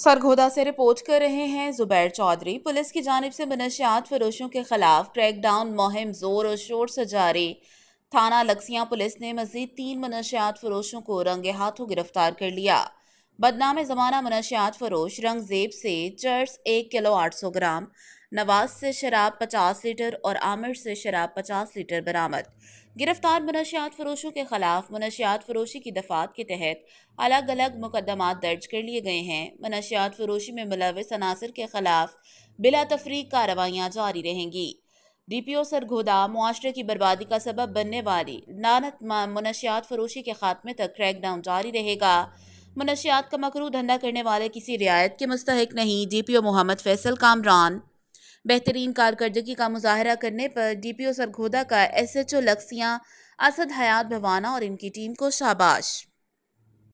सरगोदा से रिपोर्ट कर रहे हैं जुबैर चौधरी पुलिस की जानब से मनशियात फरोशों के खिलाफ क्रैकडाउन मुहिम जोर और शोर से जारी थाना लक्सिया पुलिस ने मजीद तीन मनशियात फरोशों को रंगे हाथों गिरफ्तार कर लिया बदनाम ज़माना मनशियात फरोश रंगजेब से चर्स एक किलो आठ सौ ग्राम नवाज से शराब 50 लीटर और आमिर से शराब 50 लीटर बरामद गिरफ्तार मनशियात फरोशों के खिलाफ मनशियात फरोशी की दफात के तहत अलग अलग मुकदमा दर्ज कर लिए गए हैं मनशियात फरोशी में मुलविस अनासर के खिलाफ बिला तफरीक कार्रवाइयाँ जारी रहेंगी डी पी ओ सरगोदा मुआरे की बर्बादी का सबब बनने वाली नानत मनशियात फरोशी के खात्मे तक क्रैकडाउन जारी रहेगा मनशियात का मकरू धंधा करने वाले किसी रियायत के मुस्तक नहीं D P O Mohammad Faisal Kamran बेहतरीन कारकर्दगी का मुजाहरा करने पर डी पी ओ सरगोदा का एस एच ओ लक्सियाँ असद हयात भवाना और इनकी टीम को शाबाश